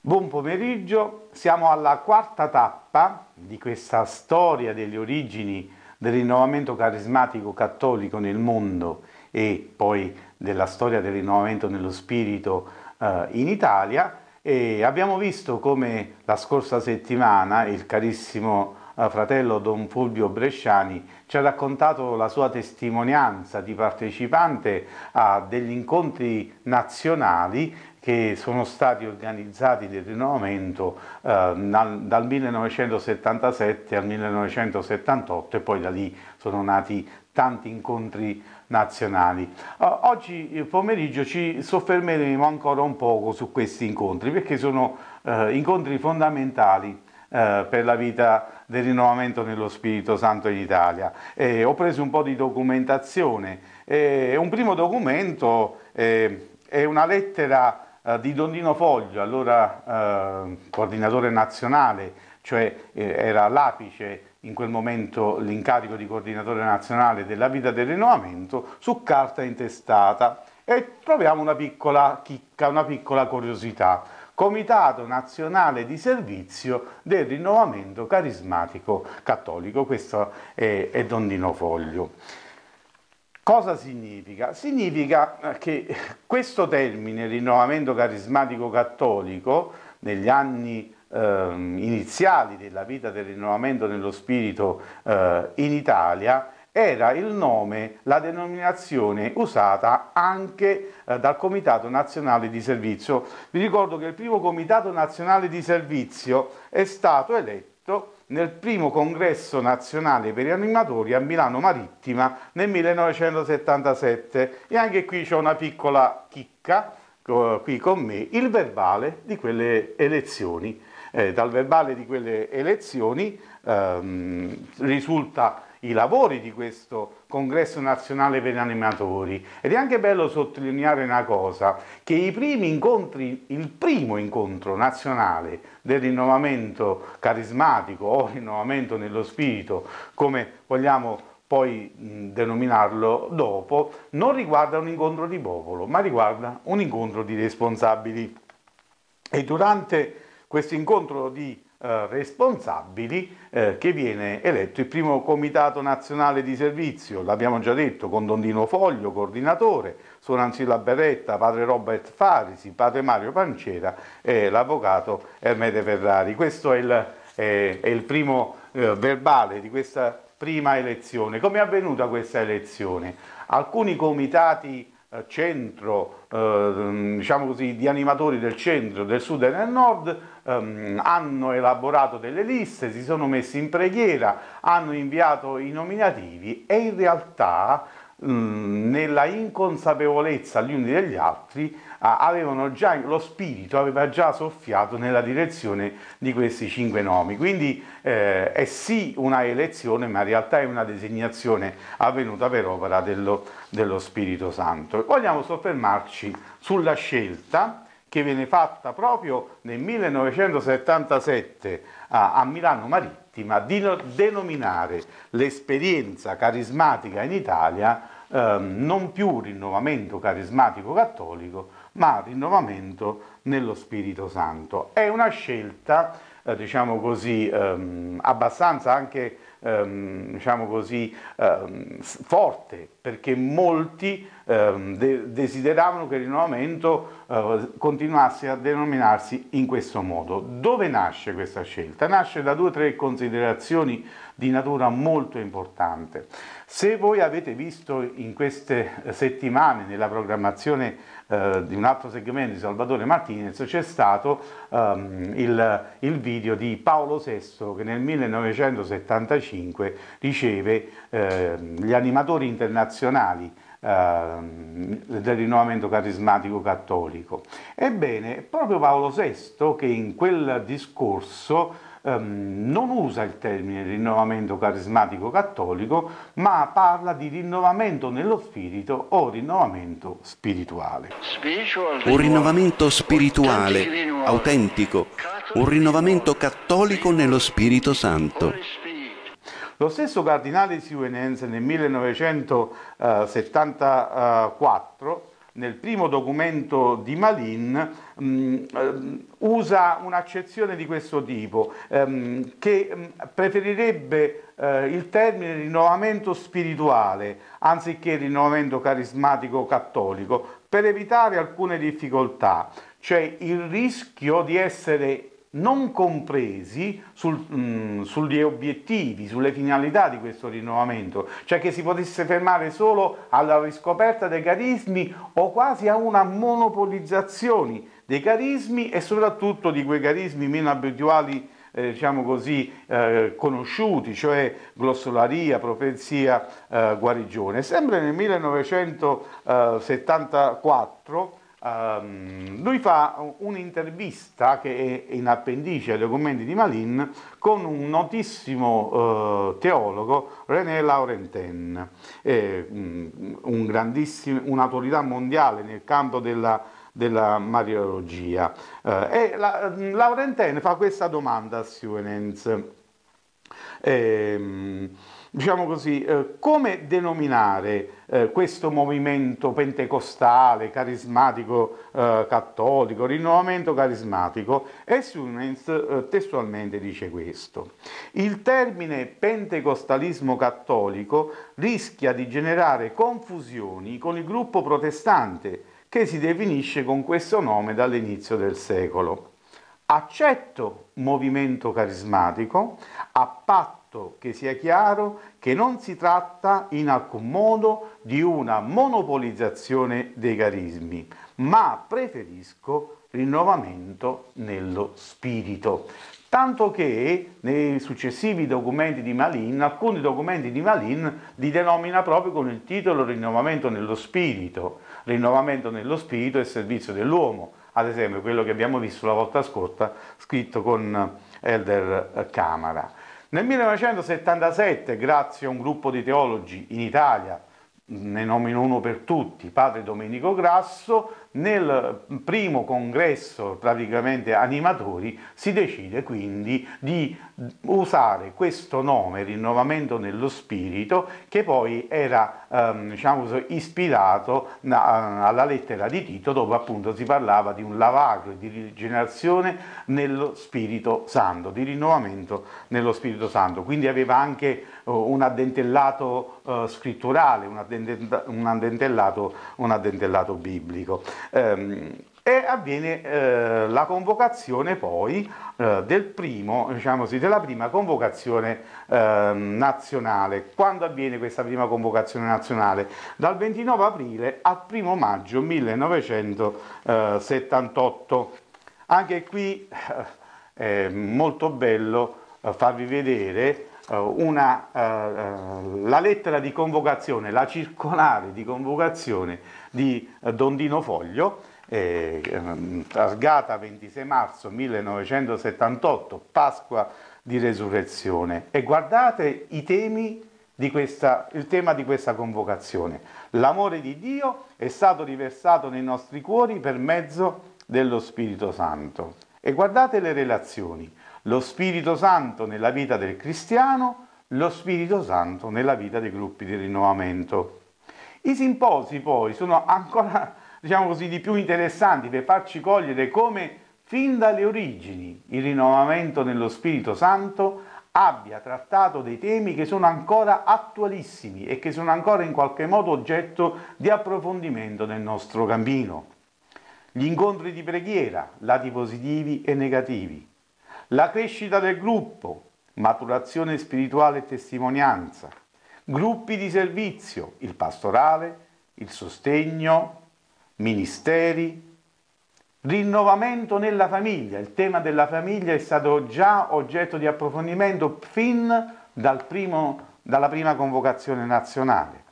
Buon pomeriggio, siamo alla quarta tappa di questa storia delle origini del rinnovamento carismatico cattolico nel mondo e poi della storia del rinnovamento nello spirito eh, in Italia e abbiamo visto come la scorsa settimana il carissimo eh, fratello Don Fulvio Bresciani ci ha raccontato la sua testimonianza di partecipante a degli incontri nazionali che sono stati organizzati di rinnovamento eh, dal, dal 1977 al 1978 e poi da lì sono nati tanti incontri nazionali. oggi pomeriggio ci soffermeremo ancora un poco su questi incontri perché sono eh, incontri fondamentali eh, per la vita del rinnovamento nello Spirito Santo in Italia. Eh, ho preso un po' di documentazione. un primo documento eh, è una lettera eh, di Dondino Foglio, allora eh, coordinatore nazionale, cioè eh, era l'apice in quel momento l'incarico di coordinatore nazionale della vita del rinnovamento, su carta intestata. E troviamo una piccola chicca, una piccola curiosità. Comitato Nazionale di Servizio del Rinnovamento Carismatico Cattolico. Questo è, è Dondino Foglio. Cosa significa? Significa eh, che questo termine, rinnovamento carismatico cattolico, negli anni eh, iniziali della vita del rinnovamento nello spirito eh, in Italia, era il nome, la denominazione usata anche eh, dal Comitato Nazionale di Servizio. Vi ricordo che il primo Comitato Nazionale di Servizio è stato eletto nel primo congresso nazionale per gli animatori a Milano Marittima nel 1977 e anche qui c'è una piccola chicca qui con me il verbale di quelle elezioni. Eh, dal verbale di quelle elezioni ehm, risulta i lavori di questo Congresso Nazionale per gli Animatori. Ed è anche bello sottolineare una cosa, che i primi incontri, il primo incontro nazionale del rinnovamento carismatico o rinnovamento nello spirito, come vogliamo poi mh, denominarlo dopo, non riguarda un incontro di popolo, ma riguarda un incontro di responsabili. E durante questo incontro di eh, responsabili eh, che viene eletto il primo comitato nazionale di servizio, l'abbiamo già detto, con Dondino Foglio, coordinatore, Suor Ansilla Beretta, padre Robert Farisi, padre Mario Pancera e l'avvocato Ermete Ferrari. Questo è il, è, è il primo eh, verbale di questa prima elezione. Come è avvenuta questa elezione? Alcuni comitati eh, centro, eh, diciamo così, di animatori del centro, del sud e del nord ehm, hanno elaborato delle liste, si sono messi in preghiera, hanno inviato i nominativi e in realtà Mm, nella inconsapevolezza gli uni degli altri avevano già lo spirito aveva già soffiato nella direzione di questi cinque nomi quindi eh, è sì una elezione ma in realtà è una designazione avvenuta per opera dello, dello Spirito Santo vogliamo soffermarci sulla scelta che viene fatta proprio nel 1977 a, a Milano Marittima, di denominare l'esperienza carismatica in Italia ehm, non più rinnovamento carismatico cattolico, ma rinnovamento nello Spirito Santo. È una scelta, eh, diciamo così, ehm, abbastanza anche ehm, diciamo così, ehm, forte, perché molti ehm, de desideravano che il rinnovamento eh, continuasse a denominarsi in questo modo. Dove nasce questa scelta? Nasce da due o tre considerazioni di natura molto importante. Se voi avete visto in queste eh, settimane nella programmazione eh, di un altro segmento di Salvatore Martinez c'è stato ehm, il, il, video di Paolo VI che nel 1975 riceve eh, gli animatori internazionali ehm, del rinnovamento carismatico cattolico. Ebbene, proprio Paolo VI che in quel discorso ehm, non usa il termine rinnovamento carismatico cattolico, ma parla di rinnovamento nello spirito o rinnovamento spirituale. Un rinnovamento spirituale, autentico, un rinnovamento cattolico nello Spirito Santo. Lo stesso cardinale Siuenense nel 1974 nel primo documento di Malin mh, mm, eh, usa un'accezione di questo tipo, ehm, che mh, mm, preferirebbe eh, il termine rinnovamento spirituale anziché rinnovamento carismatico cattolico per evitare alcune difficoltà, cioè il rischio di essere non compresi sul, mh, mm, sugli obiettivi, sulle finalità di questo rinnovamento, cioè che si potesse fermare solo alla riscoperta dei carismi o quasi a una monopolizzazione dei carismi e soprattutto di quei carismi meno abituali eh, diciamo così, eh, conosciuti, cioè glossolaria, profezia, eh, guarigione. Sempre nel 1974 Um, lui fa un'intervista che è in appendice ai documenti di Malin con un notissimo uh, teologo René Laurentin, eh, mm, un un'autorità mondiale nel campo della, della mariologia. Uh, e la, mm, Laurentin fa questa domanda a Stevens. Eh, diciamo così, eh, come denominare eh, questo movimento pentecostale, carismatico, eh, cattolico, rinnovamento carismatico? E Sunens eh, testualmente dice questo. Il termine pentecostalismo cattolico rischia di generare confusioni con il gruppo protestante che si definisce con questo nome dall'inizio del secolo. Accetto movimento carismatico a patto che sia chiaro che non si tratta in alcun modo di una monopolizzazione dei carismi, ma preferisco rinnovamento nello spirito. Tanto che nei successivi documenti di Malin, alcuni documenti di Malin li denomina proprio con il titolo Rinnovamento nello spirito, rinnovamento nello spirito e servizio dell'uomo ad esempio quello che abbiamo visto la volta scorsa, scritto con Elder Camara. Nel 1977, grazie a un gruppo di teologi in Italia, ne nomino uno per tutti, padre Domenico Grasso, nel primo congresso praticamente animatori si decide quindi di usare questo nome rinnovamento nello spirito che poi era ehm, diciamo, ispirato eh, alla lettera di Tito dove appunto si parlava di un lavaggio di rigenerazione nello Spirito Santo, di rinnovamento nello Spirito Santo, quindi aveva anche oh, un addentellato eh, scritturale, un addentellato, un addentellato biblico. Ehm, e avviene eh, la convocazione poi eh, del primo, diciamo così, della prima convocazione eh, nazionale. Quando avviene questa prima convocazione nazionale? Dal 29 aprile al 1 maggio 1978. Anche qui eh, è molto bello eh, farvi vedere eh, una, la lettera di convocazione, la circolare di convocazione di eh, Dondino Foglio, eh, targata 26 marzo 1978, Pasqua di Resurrezione. E guardate i temi questa, il tema di questa convocazione. L'amore di Dio è stato riversato nei nostri cuori per mezzo dello Spirito Santo. E guardate le relazioni. Lo Spirito Santo nella vita del cristiano, lo Spirito Santo nella vita dei gruppi di rinnovamento. I simposi poi sono ancora, diciamo così, di più interessanti per farci cogliere come fin dalle origini il rinnovamento nello Spirito Santo abbia trattato dei temi che sono ancora attualissimi e che sono ancora in qualche modo oggetto di approfondimento nel nostro cammino. Gli incontri di preghiera, lati positivi e negativi, la crescita del gruppo, maturazione spirituale e testimonianza, gruppi di servizio, il pastorale, il sostegno, ministeri, rinnovamento nella famiglia. Il tema della famiglia è stato già oggetto di approfondimento fin dal primo, dalla prima convocazione nazionale.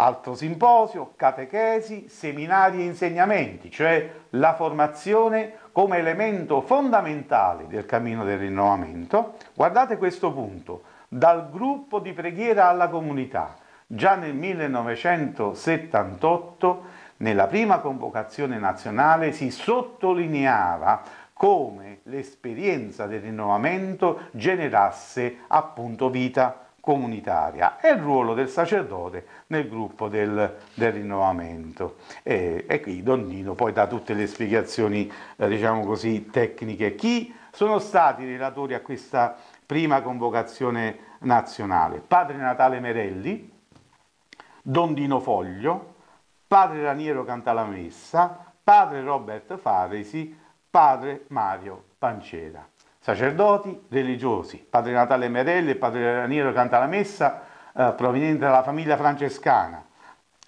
Altro simposio, catechesi, seminari e insegnamenti, cioè la formazione come elemento fondamentale del cammino del rinnovamento. Guardate questo punto, dal gruppo di preghiera alla comunità. Già nel 1978, nella prima convocazione nazionale, si sottolineava come l'esperienza del rinnovamento generasse appunto vita comunitaria e il ruolo del sacerdote nel gruppo del, del rinnovamento. E, e, qui Donnino poi dà tutte le spiegazioni, eh, diciamo così, tecniche. Chi sono stati i relatori a questa prima convocazione nazionale. Padre Natale Merelli, Don Dino Foglio, Padre Raniero Cantalamessa, Padre Robert Faresi, Padre Mario Pancera. Sacerdoti religiosi, Padre Natale Merelli e Padre Raniero Cantalamessa, eh, provenienti dalla famiglia francescana,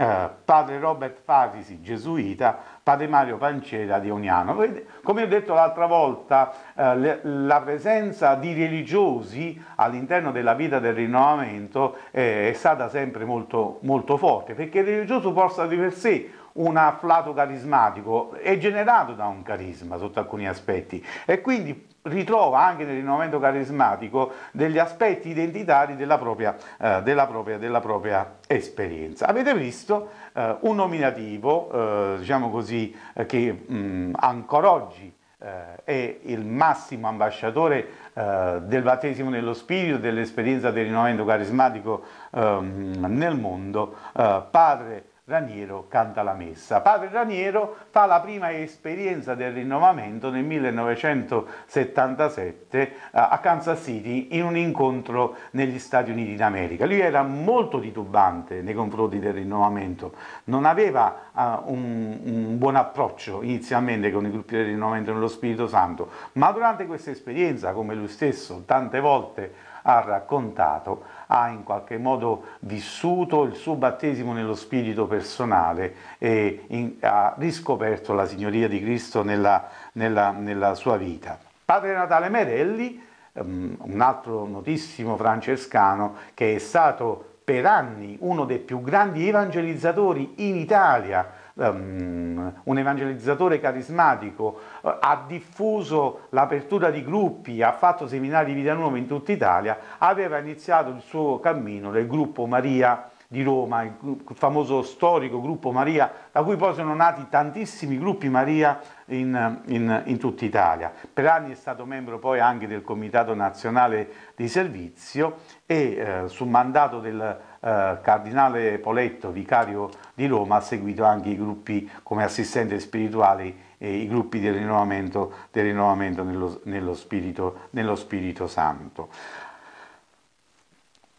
eh, padre Robert Farisi, gesuita, padre Mario Pancera di Oniano. Come ho detto l'altra volta, eh, le, la presenza di religiosi all'interno della vita del rinnovamento eh, è stata sempre molto, molto forte, perché il religioso porta di per sé un afflato carismatico, è generato da un carisma sotto alcuni aspetti e quindi ritrova anche nel rinnovamento carismatico degli aspetti identitari della propria, eh, della propria, della propria esperienza. Avete visto eh, un nominativo, eh, diciamo così, eh, che mh, mm, ancora oggi eh, è il massimo ambasciatore eh, del battesimo nello spirito, e dell'esperienza del rinnovamento carismatico ehm, nel mondo, padre Raniero canta la messa. Padre Raniero fa la prima esperienza del rinnovamento nel 1977 eh, a Kansas City in un incontro negli Stati Uniti d'America. Lui era molto titubante nei confronti del rinnovamento, non aveva uh, un, un, buon approccio inizialmente con i gruppi del rinnovamento nello Spirito Santo, ma durante questa esperienza, come lui stesso tante volte ha raccontato, ha in qualche modo vissuto il suo battesimo nello spirito personale e in, ha riscoperto la signoria di Cristo nella, nella, nella sua vita. Padre Natale Merelli, ehm, un altro notissimo francescano che è stato per anni uno dei più grandi evangelizzatori in Italia, Ehm, un evangelizzatore carismatico, eh, ha diffuso l'apertura di gruppi, ha fatto seminari di vita nuova in tutta Italia, aveva iniziato il suo cammino nel gruppo Maria di Roma, il famoso storico gruppo Maria, da cui poi sono nati tantissimi gruppi Maria in, in, in, tutta Italia. Per anni è stato membro poi anche del Comitato Nazionale di Servizio e eh, su mandato del eh, Cardinale Poletto, vicario di Roma, ha seguito anche i gruppi come assistente spirituale e i gruppi del rinnovamento, del rinnovamento nello, nello, spirito, nello Spirito Santo.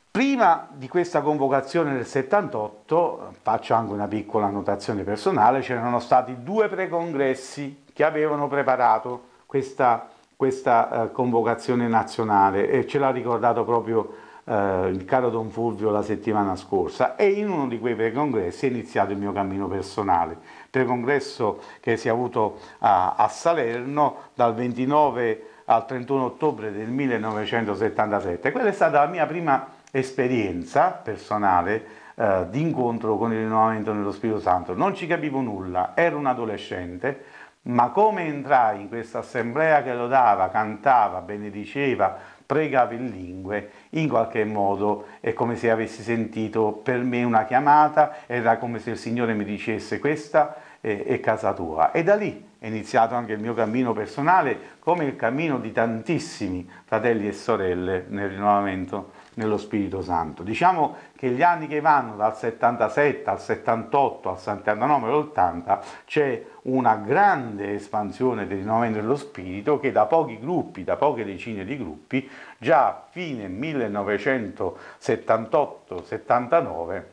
Prima di questa convocazione del 78, faccio anche una piccola annotazione personale, c'erano stati due precongressi che avevano preparato questa, questa eh, convocazione nazionale e ce l'ha ricordato proprio eh, il caro Don Fulvio la settimana scorsa e in uno di quei precongressi è iniziato il mio cammino personale. Precongresso che si è avuto a, a Salerno dal 29 al 31 ottobre del 1977. Quella è stata la mia prima esperienza personale eh, di incontro con il rinnovamento nello Spirito Santo. Non ci capivo nulla, ero un adolescente, ma come entrai in questa assemblea che lodava, cantava, benediceva, pregava in lingue, in qualche modo è come se avessi sentito per me una chiamata, era come se il Signore mi dicesse questa è, è casa tua. E da lì è iniziato anche il mio cammino personale, come il cammino di tantissimi fratelli e sorelle nel rinnovamento nello Spirito Santo. Diciamo che gli anni che vanno dal 77 al 78 al 79 all'80 c'è una grande espansione del rinnovamento dello Spirito che da pochi gruppi, da poche decine di gruppi, già a fine 1978-79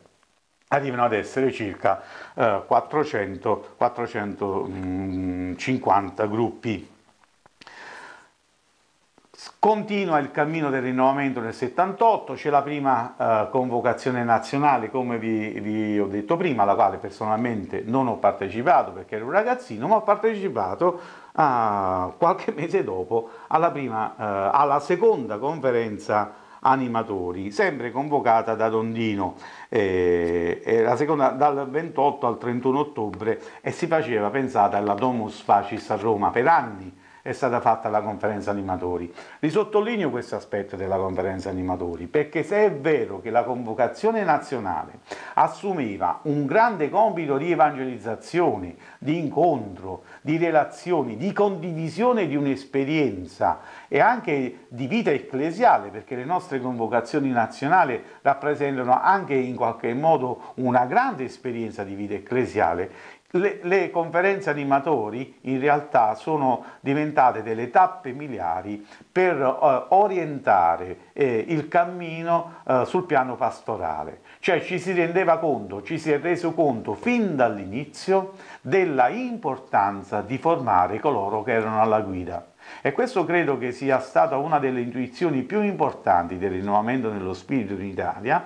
arrivano ad essere circa eh, 400, 450 gruppi Continua il cammino del rinnovamento nel 78, c'è la prima eh, convocazione nazionale, come vi, vi, ho detto prima, alla quale personalmente non ho partecipato perché ero un ragazzino, ma ho partecipato eh, qualche mese dopo alla, prima, eh, alla seconda conferenza animatori, sempre convocata da Dondino, eh, eh, la seconda dal 28 al 31 ottobre e si faceva pensata alla Domus Facis a Roma per anni è stata fatta la conferenza animatori. Risottolineo questo aspetto della conferenza animatori perché se è vero che la convocazione nazionale assumeva un grande compito di evangelizzazione, di incontro, di relazioni, di condivisione di un'esperienza e anche di vita ecclesiale, perché le nostre convocazioni nazionali rappresentano anche in qualche modo una grande esperienza di vita ecclesiale, le, le, conferenze animatori in realtà sono diventate delle tappe miliari per uh, orientare eh, il cammino uh, sul piano pastorale, cioè ci si rendeva conto, ci si è reso conto fin dall'inizio della importanza di formare coloro che erano alla guida. E questo credo che sia stata una delle intuizioni più importanti del rinnovamento dello spirito in Italia,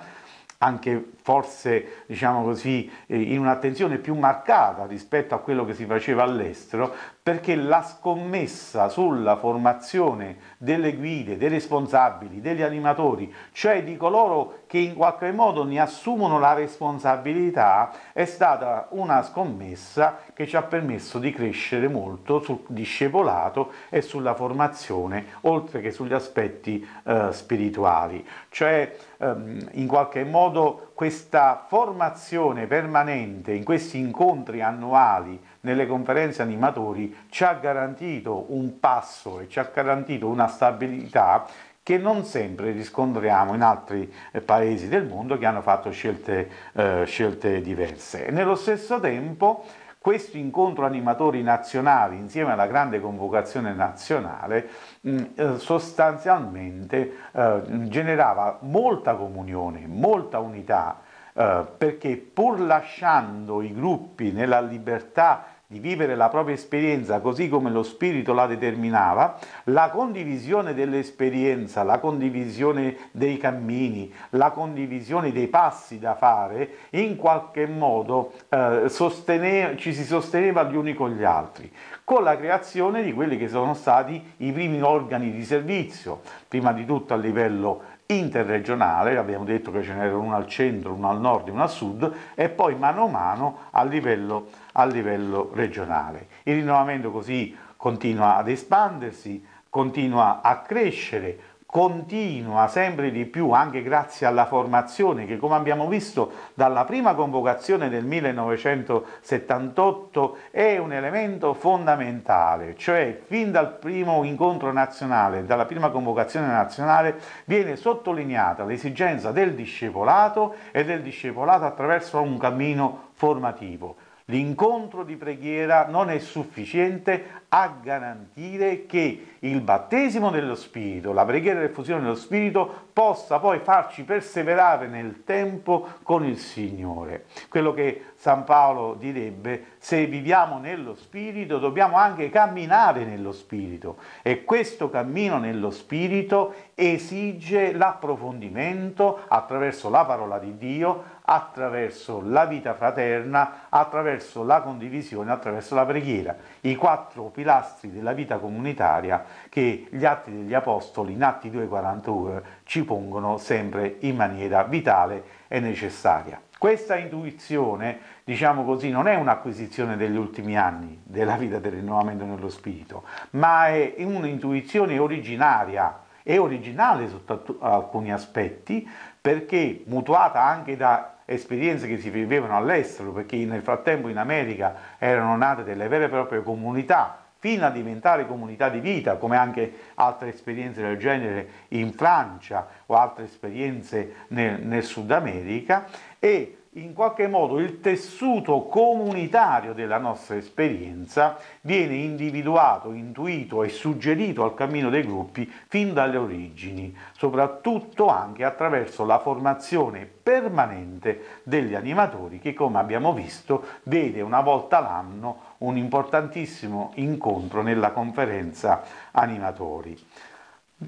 anche forse diciamo così, eh, in un'attenzione più marcata rispetto a quello che si faceva all'estero, perché la scommessa sulla formazione delle guide, dei responsabili, degli animatori, cioè di coloro che in qualche modo ne assumono la responsabilità, è stata una scommessa che ci ha permesso di crescere molto sul discepolato e sulla formazione, oltre che sugli aspetti eh, spirituali. Cioè ehm, in qualche modo questa formazione permanente in questi incontri annuali nelle conferenze animatori ci ha garantito un passo e ci ha garantito una stabilità che non sempre riscontriamo in altri eh, paesi del mondo che hanno fatto scelte, eh, scelte diverse. E nello stesso tempo questo incontro animatori nazionali insieme alla grande convocazione nazionale eh, sostanzialmente eh, generava molta comunione, molta unità, eh, perché pur lasciando i gruppi nella libertà di vivere la propria esperienza così come lo spirito la determinava, la condivisione dell'esperienza, la condivisione dei cammini, la condivisione dei passi da fare, in qualche modo eh, sosteneva, ci si sosteneva gli uni con gli altri, con la creazione di quelli che sono stati i primi organi di servizio, prima di tutto a livello interregionale, abbiamo detto che ce n'erano uno al centro, uno al nord e uno al sud, e poi mano a mano a livello a livello regionale. Il rinnovamento così continua ad espandersi, continua a crescere, continua sempre di più anche grazie alla formazione che come abbiamo visto dalla prima convocazione del 1978 è un elemento fondamentale, cioè fin dal primo incontro nazionale, dalla prima convocazione nazionale viene sottolineata l'esigenza del discepolato e del discepolato attraverso un cammino formativo L'incontro di preghiera non è sufficiente a garantire che il battesimo dello Spirito, la preghiera e l'effusione dello Spirito possa poi farci perseverare nel tempo con il Signore. Quello che San Paolo direbbe, se viviamo nello Spirito dobbiamo anche camminare nello Spirito e questo cammino nello Spirito esige l'approfondimento attraverso la parola di Dio, attraverso la vita fraterna, attraverso la condivisione, attraverso la preghiera, i quattro pilastri della vita comunitaria che gli Atti degli Apostoli in Atti 2.42 ci pongono sempre in maniera vitale e necessaria. Questa intuizione, diciamo così, non è un'acquisizione degli ultimi anni della vita del rinnovamento nello spirito, ma è un'intuizione originaria è originale sotto alcuni aspetti perché mutuata anche da esperienze che si vivevano all'estero, perché nel frattempo in America erano nate delle vere e proprie comunità, fino a diventare comunità di vita, come anche altre esperienze del genere in Francia o altre esperienze nel, nel Sud America, e in qualche modo il tessuto comunitario della nostra esperienza viene individuato, intuito e suggerito al cammino dei gruppi fin dalle origini, soprattutto anche attraverso la formazione permanente degli animatori che, come abbiamo visto, vede una volta l'anno un importantissimo incontro nella conferenza animatori.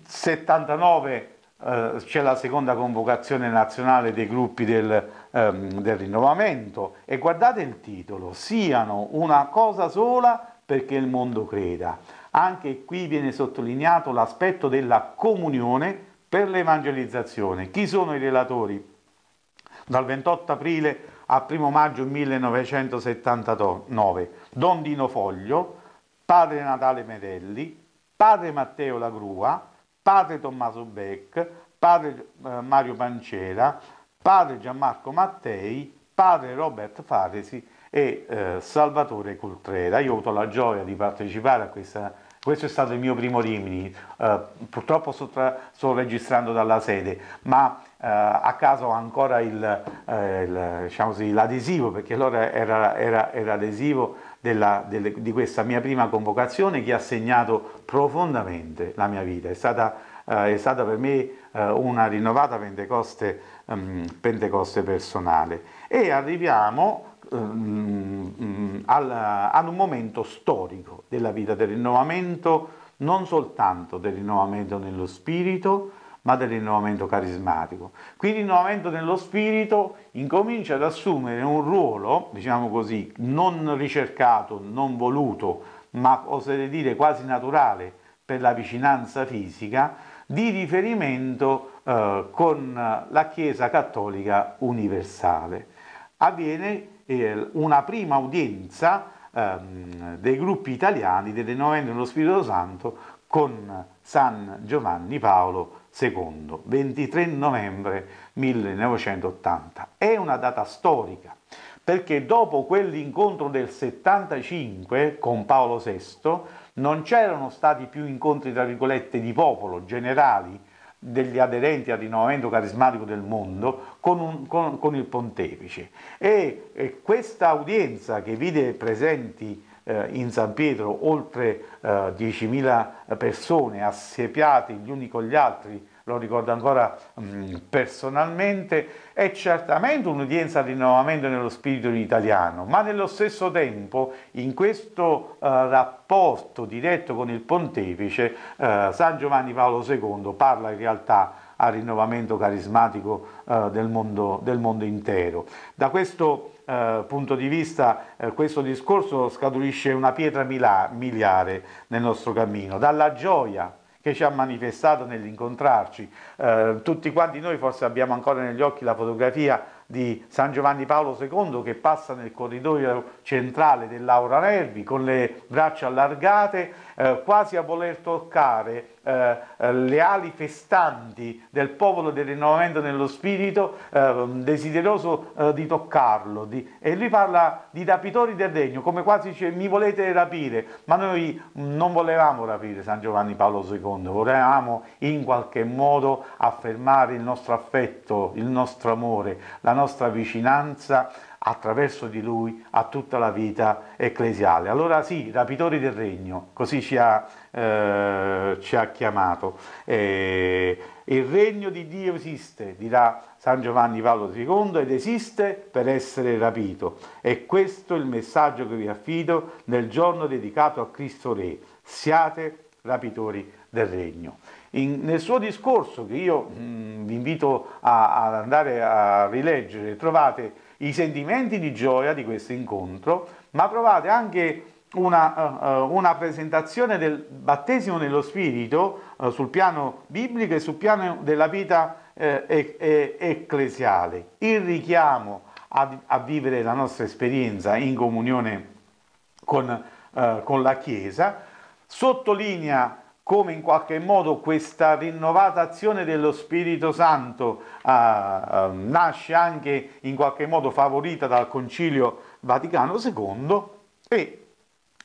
79 eh, c'è la seconda convocazione nazionale dei gruppi del ehm, del rinnovamento. E guardate il titolo, siano una cosa sola perché il mondo creda. Anche qui viene sottolineato l'aspetto della comunione per l'evangelizzazione. Chi sono i relatori? Dal 28 aprile al 1 maggio 1979, Don Dino Foglio, padre Natale Medelli, padre Matteo Lagrua, padre Tommaso Beck, padre eh, Mario Pancera, padre Gianmarco Mattei, padre Robert Faresi e eh, Salvatore Coltrera. Io ho avuto la gioia di partecipare a questa questo è stato il mio primo Rimini, uh, purtroppo sto, tra, sto, registrando dalla sede, ma uh, a caso ho ancora il, uh, il, diciamo l'adesivo, perché allora era, era, era adesivo della, delle, di questa mia prima convocazione che ha segnato profondamente la mia vita. È stata, è stata per me una rinnovata Pentecoste um, Pentecoste personale e arriviamo ehm, ad un momento storico della vita del rinnovamento, non soltanto del rinnovamento nello spirito, ma del rinnovamento carismatico. Qui il rinnovamento nello spirito incomincia ad assumere un ruolo, diciamo così, non ricercato, non voluto, ma oserei dire quasi naturale per la vicinanza fisica, di riferimento eh, con la Chiesa Cattolica Universale. Avviene eh, una prima udienza ehm, dei gruppi italiani delle novene dello Spirito Santo con San Giovanni Paolo II, 23 novembre 1980. È una data storica perché dopo quell'incontro del 75 con Paolo VI non c'erano stati più incontri tra virgolette di popolo generali degli aderenti al rinnovamento carismatico del mondo con, un, con, con il pontefice e, e, questa udienza che vide presenti eh, in San Pietro oltre eh, 10.000 persone assiepiate gli uni con gli altri lo ricordo ancora mm, personalmente, è certamente un'udienza di rinnovamento nello spirito italiano, ma nello stesso tempo in questo eh, rapporto diretto con il pontefice eh, San Giovanni Paolo II parla in realtà al rinnovamento carismatico eh, del, mondo, del, mondo, intero. Da questo eh, punto di vista eh, questo discorso scaturisce una pietra miliare nel nostro cammino, dalla gioia che ci ha manifestato nell'incontrarci, eh, tutti quanti noi forse abbiamo ancora negli occhi la fotografia di San Giovanni Paolo II che passa nel corridoio centrale dell'Aura Nervi con le braccia allargate, eh, quasi a voler toccare eh, eh le ali festanti del popolo del rinnovamento nello spirito, eh, desideroso eh, di toccarlo. Di, e lui parla di rapitori del regno, come quasi dice mi volete rapire, ma noi non volevamo rapire San Giovanni Paolo II, volevamo in qualche modo affermare il nostro affetto, il nostro amore, la nostra vicinanza attraverso di lui a tutta la vita ecclesiale. Allora sì, rapitori del regno, così ci ha, eh, ci ha chiamato. Eh, il regno di Dio esiste, dirà San Giovanni Paolo II, ed esiste per essere rapito. E questo è il messaggio che vi affido nel giorno dedicato a Cristo Re. Siate rapitori del regno. In, nel suo discorso, che io mh, mm, vi invito ad andare a rileggere, trovate i sentimenti di gioia di questo incontro, ma trovate anche una, uh, una presentazione del battesimo nello Spirito uh, sul piano biblico e sul piano della vita uh, e, e, ecclesiale, il richiamo a, a, vivere la nostra esperienza in comunione con, con la Chiesa, sottolinea come in qualche modo questa rinnovata azione dello Spirito Santo eh, eh, nasce anche in qualche modo favorita dal Concilio Vaticano II e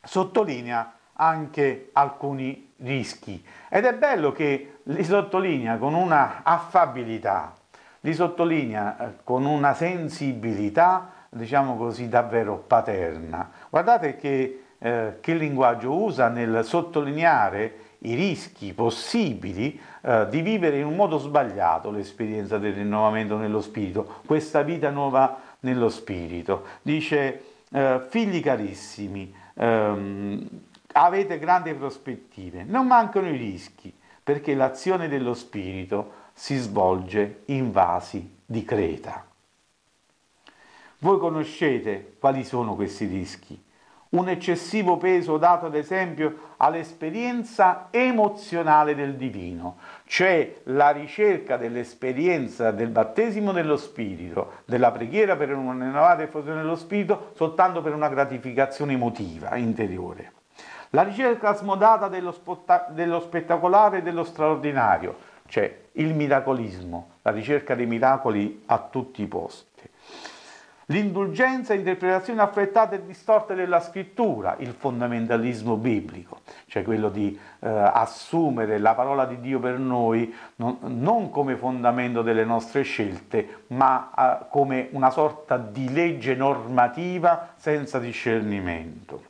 sottolinea anche alcuni rischi. Ed è bello che li sottolinea con una affabilità, li sottolinea eh, con una sensibilità, diciamo così, davvero paterna. Guardate che, eh, che linguaggio usa nel sottolineare i rischi possibili eh, di vivere in un modo sbagliato l'esperienza del rinnovamento nello spirito, questa vita nuova nello spirito. Dice, eh, figli carissimi, ehm, avete grandi prospettive, non mancano i rischi, perché l'azione dello spirito si svolge in vasi di creta. Voi conoscete quali sono questi rischi un eccessivo peso dato ad esempio all'esperienza emozionale del divino, cioè la ricerca dell'esperienza del battesimo dello Spirito, della preghiera per una rinnovata effusione dello Spirito, soltanto per una gratificazione emotiva interiore. La ricerca smodata dello, dello spettacolare e dello straordinario, cioè il miracolismo, la ricerca dei miracoli a tutti i posti l'indulgenza e interpretazioni affrettate e distorte della scrittura, il fondamentalismo biblico, cioè quello di eh, assumere la parola di Dio per noi non, non come fondamento delle nostre scelte, ma eh, come una sorta di legge normativa senza discernimento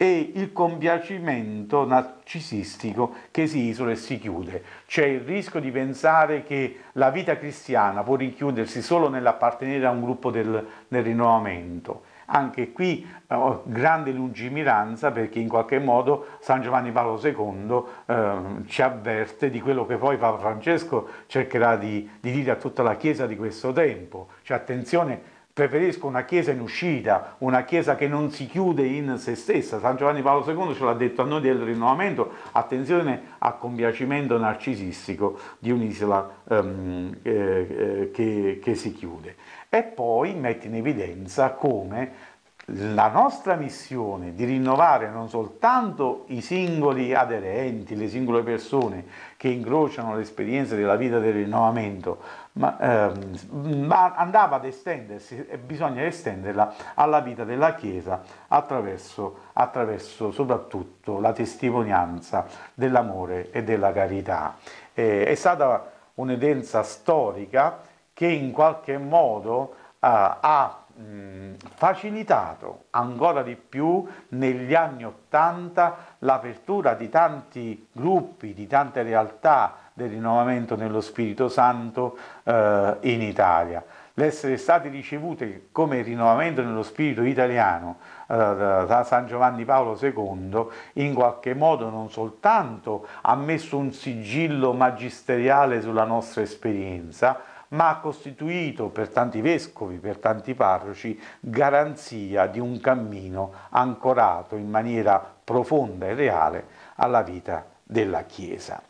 e il compiacimento narcisistico che si isola e si chiude. C'è il rischio di pensare che la vita cristiana può richiudersi solo nell'appartenere a un gruppo del, del rinnovamento. Anche qui eh, grande lungimiranza perché in qualche modo San Giovanni Paolo II eh, ci avverte di quello che poi Papa Francesco cercherà di, di dire a tutta la Chiesa di questo tempo. Cioè attenzione preferisco una chiesa in uscita, una chiesa che non si chiude in se stessa. San Giovanni Paolo II ce l'ha detto a noi del rinnovamento, attenzione al compiacimento narcisistico di un'isola um, eh, che, che si chiude. E poi mette in evidenza come la nostra missione di rinnovare non soltanto i singoli aderenti, le singole persone che incrociano l'esperienza della vita del rinnovamento, ma, ehm, andava ad estendersi e bisogna estenderla alla vita della Chiesa attraverso, attraverso soprattutto la testimonianza dell'amore e della carità. Eh, è stata un'edenza storica che in qualche modo eh, ha mh, facilitato ancora di più negli anni Ottanta l'apertura di tanti gruppi, di tante realtà del rinnovamento nello Spirito Santo eh, in Italia. L'essere stati ricevuti come rinnovamento nello Spirito italiano eh, da San Giovanni Paolo II in qualche modo non soltanto ha messo un sigillo magisteriale sulla nostra esperienza, ma ha costituito per tanti vescovi, per tanti parroci, garanzia di un cammino ancorato in maniera profonda e reale alla vita della Chiesa.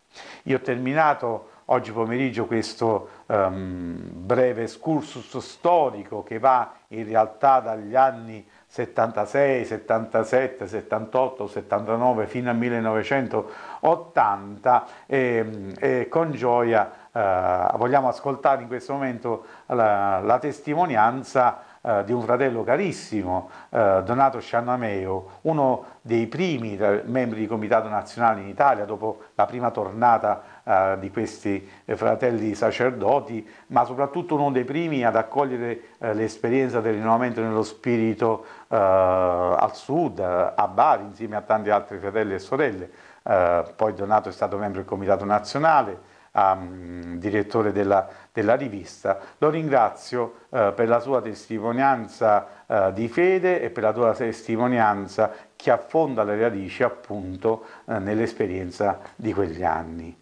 Io ho terminato oggi pomeriggio questo um, breve excursus storico che va in realtà dagli anni 76, 77, 78, 79 fino al 1980 e, ehm, e con gioia eh, vogliamo ascoltare in questo momento la, la testimonianza eh, di un fratello carissimo, eh, Donato Sciannameo, uno dei primi membri di Comitato Nazionale in Italia dopo la prima tornata eh, di questi eh, fratelli sacerdoti, ma soprattutto uno dei primi ad accogliere eh, l'esperienza del rinnovamento nello spirito al sud, a Bari, insieme a tanti altri fratelli e sorelle. poi Donato è stato membro del Comitato Nazionale, um, direttore della, della, rivista. Lo ringrazio uh, per la sua testimonianza uh, di fede e per la tua testimonianza che affonda le radici appunto uh, nell'esperienza di quegli anni.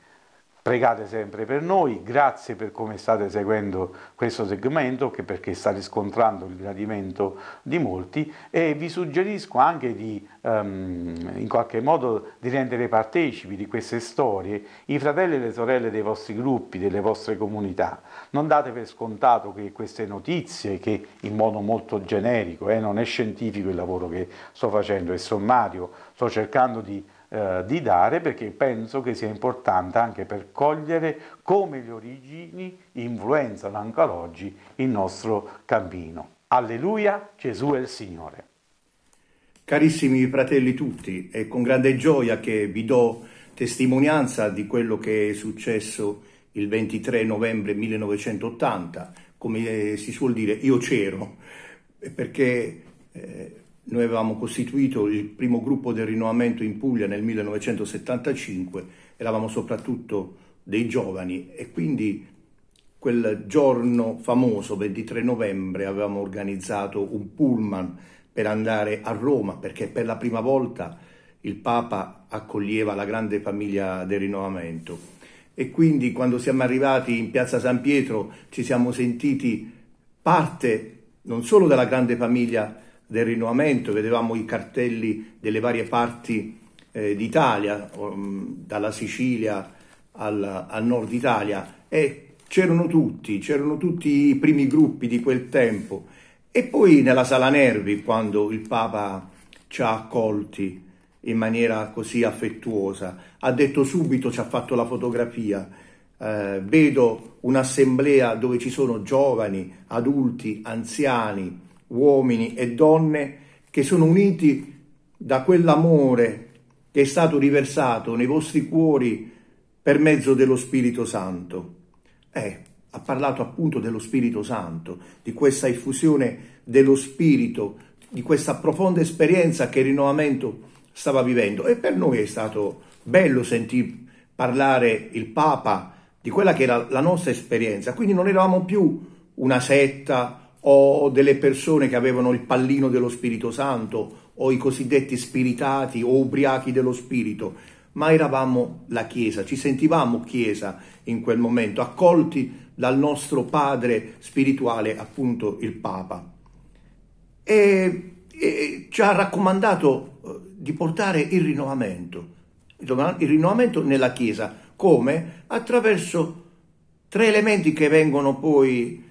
Pregate sempre per noi, grazie per come state seguendo questo segmento che perché state scontrando il gradimento di molti e vi suggerisco anche di um, in qualche modo di rendere partecipi di queste storie i fratelli e le sorelle dei vostri gruppi, delle vostre comunità. Non date per scontato che queste notizie, che in modo molto generico, eh, non è scientifico il lavoro che sto facendo, è sommario, sto cercando di eh, di dare perché penso che sia importante anche per cogliere come le origini influenzano ancora oggi il nostro cammino. Alleluia, Gesù è il Signore. Carissimi fratelli tutti, è con grande gioia che vi do testimonianza di quello che è successo il 23 novembre 1980, come si suol dire, io c'ero, perché eh, noi avevamo costituito il primo gruppo del rinnovamento in Puglia nel 1975, eravamo soprattutto dei giovani e quindi quel giorno famoso, 23 novembre, avevamo organizzato un pullman per andare a Roma perché per la prima volta il Papa accoglieva la grande famiglia del rinnovamento e quindi quando siamo arrivati in piazza San Pietro ci siamo sentiti parte non solo della grande famiglia del rinnovamento, vedevamo i cartelli delle varie parti eh, d'Italia, um, dalla Sicilia al, al, nord Italia, e c'erano tutti, c'erano tutti i primi gruppi di quel tempo. E poi nella Sala Nervi, quando il Papa ci ha accolti in maniera così affettuosa, ha detto subito, ci ha fatto la fotografia, eh, vedo un'assemblea dove ci sono giovani, adulti, anziani, uomini e donne che sono uniti da quell'amore che è stato riversato nei vostri cuori per mezzo dello Spirito Santo. Eh, ha parlato appunto dello Spirito Santo, di questa effusione dello Spirito, di questa profonda esperienza che il rinnovamento stava vivendo. E per noi è stato bello sentire parlare il Papa di quella che era la nostra esperienza. Quindi non eravamo più una setta, o delle persone che avevano il pallino dello Spirito Santo o i cosiddetti spiritati o ubriachi dello Spirito, ma eravamo la Chiesa, ci sentivamo Chiesa in quel momento, accolti dal nostro padre spirituale, appunto il Papa. E, e ci ha raccomandato eh, di portare il rinnovamento, il rinnovamento nella Chiesa, come? Attraverso tre elementi che vengono poi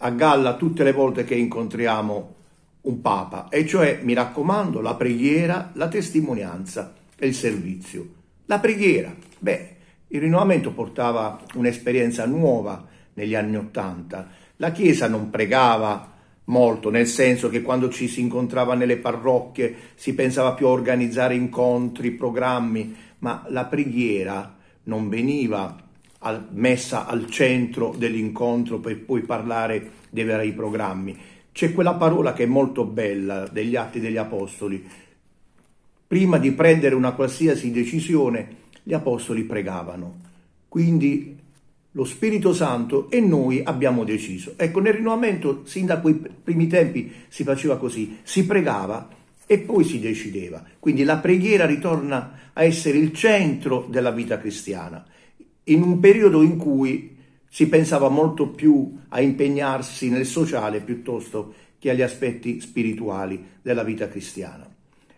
a galla tutte le volte che incontriamo un Papa, e cioè, mi raccomando, la preghiera, la testimonianza e il servizio. La preghiera, beh, il rinnovamento portava un'esperienza nuova negli anni Ottanta. La Chiesa non pregava molto, nel senso che quando ci si incontrava nelle parrocchie si pensava più a organizzare incontri, programmi, ma la preghiera non veniva al, messa al centro dell'incontro per poi parlare dei veri programmi. C'è quella parola che è molto bella degli Atti degli Apostoli. Prima di prendere una qualsiasi decisione, gli Apostoli pregavano. Quindi lo Spirito Santo e noi abbiamo deciso. Ecco, nel rinnovamento, sin da quei primi tempi, si faceva così, si pregava e poi si decideva. Quindi la preghiera ritorna a essere il centro della vita cristiana in un periodo in cui si pensava molto più a impegnarsi nel sociale piuttosto che agli aspetti spirituali della vita cristiana.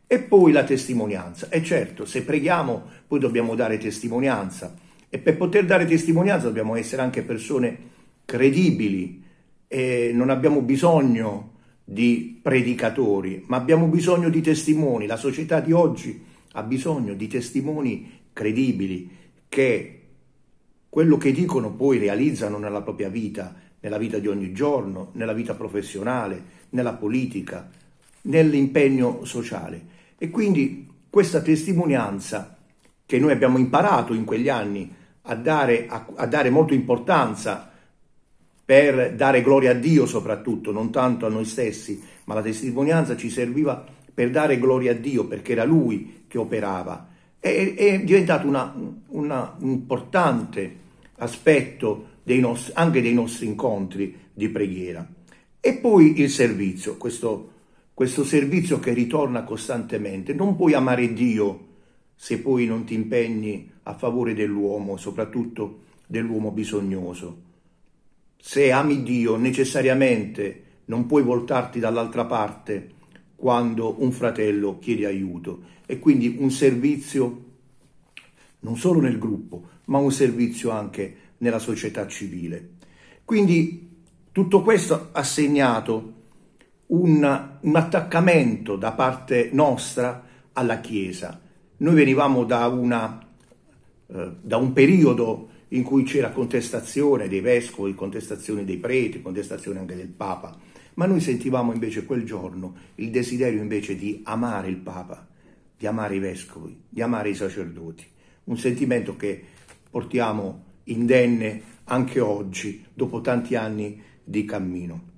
E poi la testimonianza. E certo, se preghiamo, poi dobbiamo dare testimonianza. E per poter dare testimonianza dobbiamo essere anche persone credibili. E non abbiamo bisogno di predicatori, ma abbiamo bisogno di testimoni. La società di oggi ha bisogno di testimoni credibili che quello che dicono poi realizzano nella propria vita, nella vita di ogni giorno, nella vita professionale, nella politica, nell'impegno sociale. E quindi questa testimonianza che noi abbiamo imparato in quegli anni a dare, a, a dare molta importanza per dare gloria a Dio soprattutto, non tanto a noi stessi, ma la testimonianza ci serviva per dare gloria a Dio perché era Lui che operava è, è diventato un importante aspetto dei nostri, anche dei nostri incontri di preghiera. E poi il servizio, questo, questo servizio che ritorna costantemente. Non puoi amare Dio se poi non ti impegni a favore dell'uomo, soprattutto dell'uomo bisognoso. Se ami Dio necessariamente non puoi voltarti dall'altra parte quando un fratello chiede aiuto e quindi un servizio non solo nel gruppo, ma un servizio anche nella società civile. Quindi tutto questo ha segnato un, un, attaccamento da parte nostra alla Chiesa. Noi venivamo da, una, eh, da un periodo in cui c'era contestazione dei vescovi, contestazione dei preti, contestazione anche del Papa ma noi sentivamo invece quel giorno il desiderio invece di amare il Papa, di amare i vescovi, di amare i sacerdoti, un sentimento che portiamo indenne anche oggi, dopo tanti anni di cammino.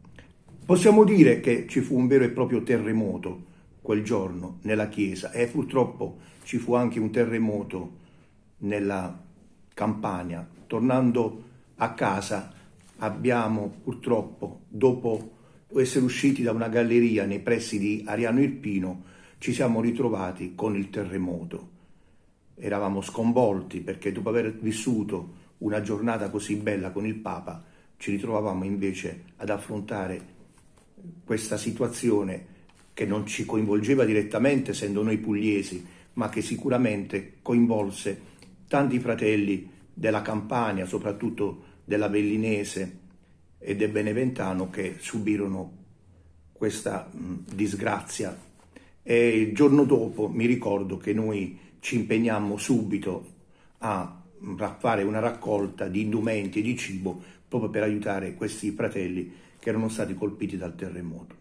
Possiamo dire che ci fu un vero e proprio terremoto quel giorno nella Chiesa e purtroppo ci fu anche un terremoto nella Campania. Tornando a casa abbiamo purtroppo, dopo Dopo essere usciti da una galleria nei pressi di Ariano Irpino, ci siamo ritrovati con il terremoto. Eravamo sconvolti perché dopo aver vissuto una giornata così bella con il Papa, ci ritrovavamo invece ad affrontare questa situazione che non ci coinvolgeva direttamente, essendo noi pugliesi, ma che sicuramente coinvolse tanti fratelli della Campania, soprattutto della Bellinese, e del Beneventano che subirono questa disgrazia. E il giorno dopo mi ricordo che noi ci impegnammo subito a fare una raccolta di indumenti e di cibo proprio per aiutare questi fratelli che erano stati colpiti dal terremoto.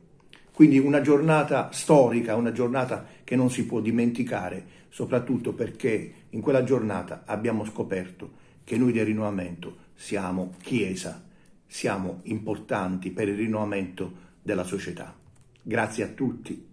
Quindi una giornata storica, una giornata che non si può dimenticare, soprattutto perché in quella giornata abbiamo scoperto che noi del rinnovamento siamo Chiesa siamo importanti per il rinnovamento della società. Grazie a tutti.